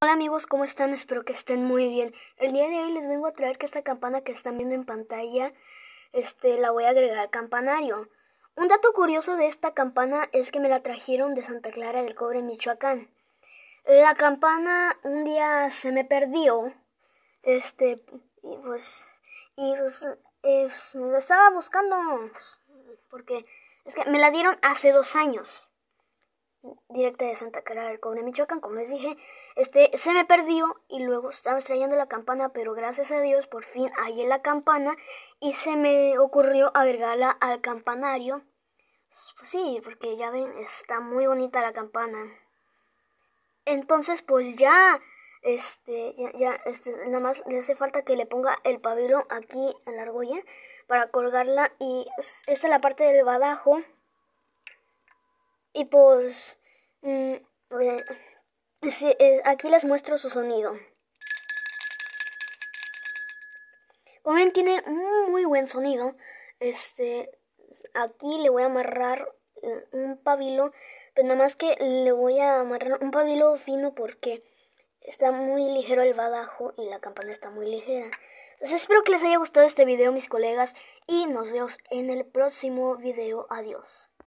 Hola amigos, ¿cómo están? Espero que estén muy bien. El día de hoy les vengo a traer que esta campana que están viendo en pantalla, este, la voy a agregar al campanario. Un dato curioso de esta campana es que me la trajeron de Santa Clara del Cobre, Michoacán. La campana un día se me perdió, este, y pues, y pues, la estaba buscando, porque es que me la dieron hace dos años directa de Santa Clara del Cobre, Michoacán. Como les dije, este se me perdió y luego estaba extrayendo la campana, pero gracias a Dios por fin hallé la campana y se me ocurrió agregarla al campanario. Pues sí, porque ya ven, está muy bonita la campana. Entonces, pues ya, este, ya, este, nada más le hace falta que le ponga el pabellón aquí en la argolla para colgarla y esta es la parte del badajo. Y pues Mm, eh, aquí les muestro su sonido. Como ven, tiene muy buen sonido. Este, aquí le voy a amarrar eh, un pabilo, pero nada más que le voy a amarrar un pabilo fino porque está muy ligero el badajo y la campana está muy ligera. Entonces espero que les haya gustado este video mis colegas y nos vemos en el próximo video. Adiós.